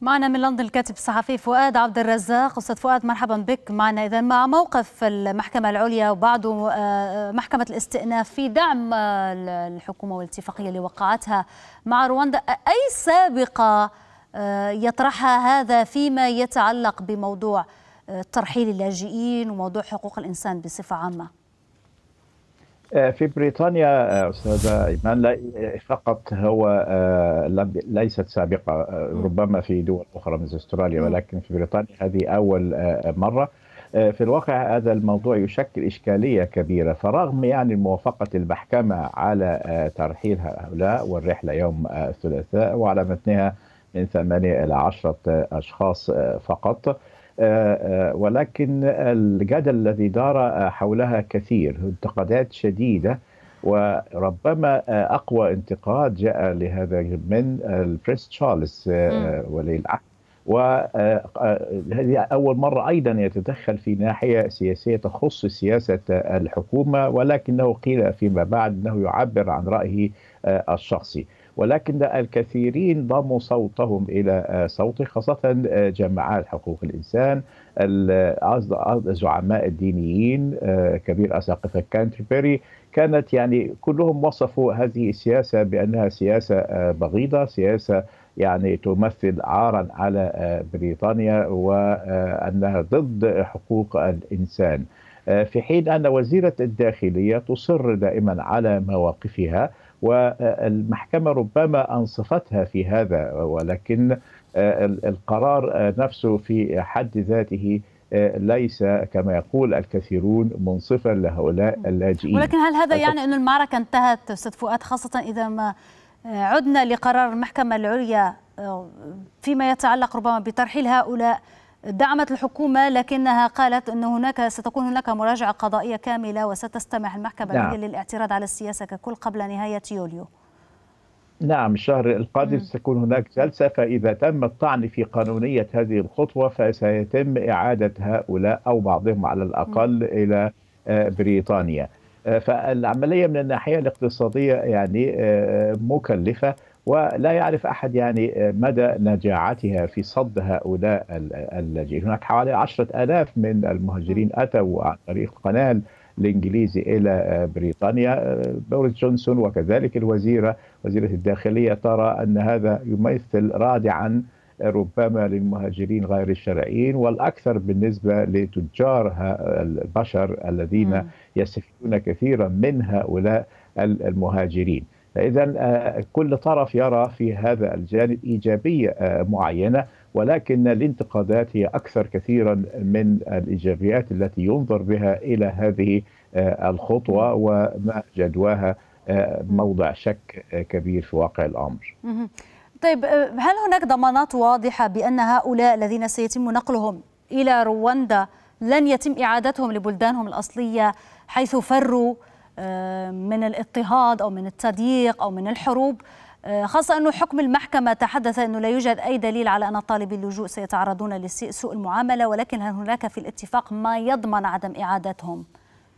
معنا من لندن الكاتب الصحفي فؤاد عبد الرزاق استاذ فؤاد مرحبا بك معنا اذا مع موقف المحكمه العليا وبعده آه، محكمه الاستئناف في دعم آه، الحكومه والاتفاقيه اللي وقعتها مع رواندا اي سابقه آه، يطرحها هذا فيما يتعلق بموضوع ترحيل اللاجئين وموضوع حقوق الانسان بصفه عامه آه، في بريطانيا آه، استاذ ايمان آه، فقط هو ليست سابقه ربما في دول اخرى مثل استراليا ولكن في بريطانيا هذه اول مره في الواقع هذا الموضوع يشكل إشكالية كبيرة فرغم يعني موافقة المحكمة على ترحيل هؤلاء والرحلة يوم الثلاثاء وعلى متنها من ثمانية إلى عشرة أشخاص فقط آه، آه، ولكن الجدل الذي دار حولها كثير انتقادات شديده وربما اقوى انتقاد جاء لهذا من البريس تشارلز آه، ولي العهد وهذه أول مرة أيضا يتدخل في ناحية سياسية تخص سياسة الحكومة ولكنه قيل فيما بعد أنه يعبر عن رأيه الشخصي ولكن الكثيرين ضموا صوتهم إلى صوته خاصة آه، جماعات حقوق الإنسان الزعماء الدينيين آه، كبير أساقفة كانتربري كانت يعني كلهم وصفوا هذه السياسة بأنها سياسة آه، بغيضة سياسة يعني تمثل عارا على بريطانيا وأنها ضد حقوق الإنسان في حين أن وزيرة الداخلية تصر دائما على مواقفها والمحكمة ربما أنصفتها في هذا ولكن آه، القرار آه، نفسه في حد ذاته آه، ليس كما يقول الكثيرون منصفا لهؤلاء اللاجئين ولكن هل هذا يعني أن المعركة انتهت أستاذ فؤاد خاصة إذا ما عدنا لقرار المحكمة العليا فيما يتعلق ربما بترحيل هؤلاء دعمت الحكومة لكنها قالت أن هناك ستكون هناك مراجعة قضائية كاملة وستستمع المحكمة نعم. للاعتراض على السياسة ككل قبل نهاية يوليو نعم الشهر القادم ستكون هناك جلسة فإذا تم الطعن في قانونية هذه الخطوة فسيتم إعادة هؤلاء أو بعضهم على الأقل م. إلى آه، بريطانيا آه، فالعملية من الناحية الاقتصادية يعني آه، مكلفة ولا يعرف أحد يعني آه، مدى نجاعتها في صد هؤلاء اللاجئين هناك حوالي عشرة ألاف من المهاجرين أتوا عن طريق قناة الانجليزي الى آه، بريطانيا آه، بوريس جونسون وكذلك الوزيره وزيره الداخليه ترى ان هذا يمثل رادعا ربما للمهاجرين غير الشرعيين والاكثر بالنسبه لتجار البشر الذين يستفيدون كثيرا من هؤلاء المهاجرين. فاذا آه، كل طرف يرى في هذا الجانب ايجابيه آه، معينه ولكن الانتقادات هي اكثر كثيرا من الايجابيات التي ينظر بها الى هذه آه، الخطوه وما جدواها موضع شك كبير في واقع الامر. طيب هل هناك ضمانات واضحه بان هؤلاء الذين سيتم نقلهم الى رواندا لن يتم اعادتهم لبلدانهم الاصليه حيث فروا آه، من الاضطهاد أو من التضييق أو من الحروب آه، خاصة أنه حكم المحكمة تحدث أنه لا يوجد أي دليل على أن طالبي اللجوء سيتعرضون لسوء المعاملة ولكن هل هناك في الاتفاق ما يضمن عدم إعادتهم؟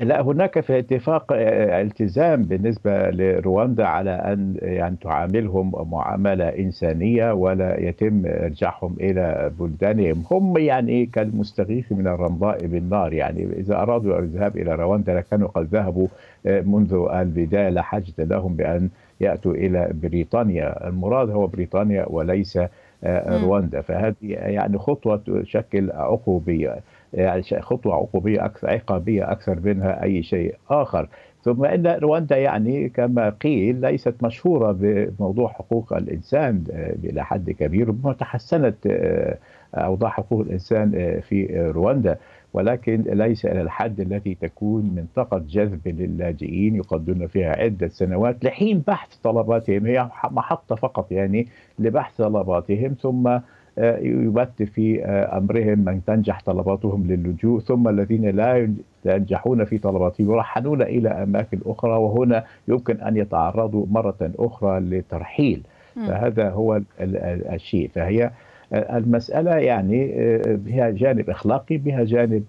لا هناك في اتفاق آه، آه، التزام بالنسبة لرواندا على أن يعني تعاملهم معاملة إنسانية ولا يتم إرجاعهم إلى بلدانهم هم يعني كالمستغيث من الرمضاء بالنار يعني إذا أرادوا الذهاب إلى رواندا لكانوا قد ذهبوا آه، منذ البداية لا حاجة لهم بأن يأتوا إلى بريطانيا المراد هو بريطانيا وليس آه، رواندا فهذه يعني خطوه تشكل عقوبيه يعني خطوه عقوبيه اكثر عقابيه اكثر منها اي شيء اخر ثم ان رواندا يعني كما قيل ليست مشهوره بموضوع حقوق الانسان الى آه، حد كبير ربما تحسنت آه، اوضاع حقوق الانسان آه، في رواندا ولكن ليس الى الحد التي تكون منطقه جذب للاجئين يقضون فيها عده سنوات لحين بحث طلباتهم هي محطه فقط يعني لبحث طلباتهم ثم آه، يبت في آه، امرهم من تنجح طلباتهم للجوء ثم الذين لا ينجحون في طلباتهم يرحلون الى اماكن اخرى وهنا يمكن ان يتعرضوا مره اخرى لترحيل فهذا هو الشيء فهي آه، المساله يعني بها جانب اخلاقي بها جانب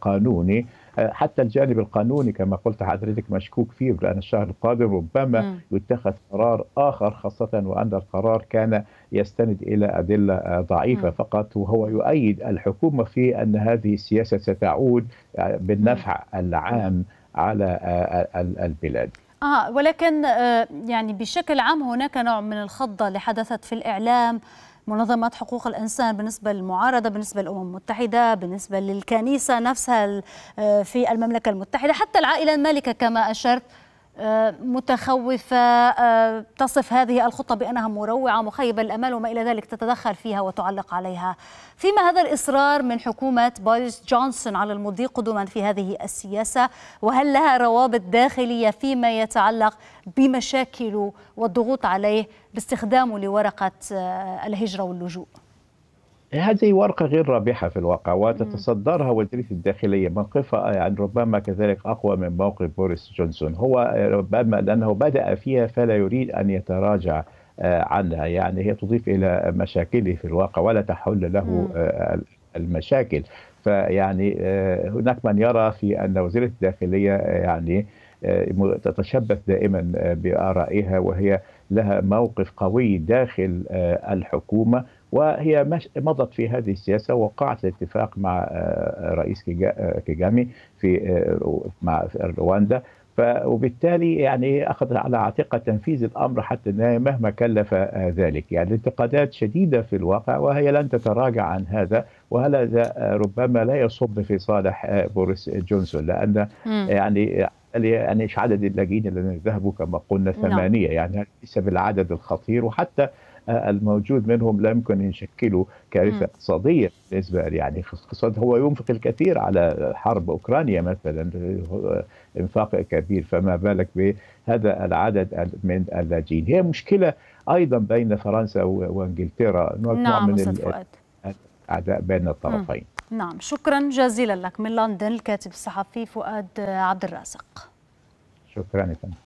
قانوني آه، حتى الجانب القانوني كما قلت حضرتك مشكوك فيه لأن الشهر القادم ربما يتخذ قرار آخر خاصة وأن القرار كان يستند إلى أدلة آه، ضعيفة فقط وهو يؤيد الحكومة في أن هذه السياسة ستعود آه، بالنفع العام على البلاد آه ولكن يعني بشكل عام هناك نوع من الخضة اللي حدثت في الإعلام منظمات حقوق الإنسان بالنسبة للمعارضة بالنسبة للأمم المتحدة بالنسبة للكنيسة نفسها آه، في المملكة المتحدة حتى العائلة المالكة كما أشرت متخوفة آه، تصف هذه الخطة بأنها مروعة مخيبة الأمل وما إلى ذلك تتدخل فيها وتعلق عليها فيما هذا الإصرار من حكومة بوريس جونسون على المضي قدما في هذه السياسة وهل لها روابط داخلية فيما يتعلق بمشاكله والضغوط عليه باستخدامه لورقة آه، الهجرة واللجوء؟ هذه ورقة غير رابحة في الواقع وتتصدرها وزيرة الداخلية موقفها يعني ربما كذلك أقوى من موقف بوريس جونسون هو ربما لأنه بدأ فيها فلا يريد أن يتراجع آه، عنها يعني هي تضيف إلى مشاكله في الواقع ولا تحل له آه، المشاكل فيعني آه، هناك من يرى في أن وزيرة الداخلية يعني تتشبث دائما بآرائها وهي لها موقف قوي داخل الحكومة وهي مضت في هذه السياسه وقعت الاتفاق مع آه، آه، رئيس آه، كيجامي في مع رواندا وبالتالي يعني اخذ على عاتقها تنفيذ الامر حتى النهايه مهما كلف ذلك يعني الانتقادات شديده في الواقع وهي لن تتراجع عن هذا وهذا ربما لا يصب في صالح بوريس جونسون لان يعني يعني ايش يعني عدد اللاجئين الذين ذهبوا كما قلنا نعم. ثمانيه يعني ليس بالعدد الخطير وحتى الموجود منهم لم يكن يشكلوا كارثه اقتصاديه بالنسبه يعني اقتصاد هو ينفق الكثير على حرب اوكرانيا مثلا انفاق كبير فما بالك بهذا العدد من اللاجئين هي مشكله ايضا بين فرنسا وانجلترا نوع نعم من الاعداء بين الطرفين نعم شكرا جزيلا لك من لندن الكاتب الصحفي فؤاد عبد الرازق شكرا لكم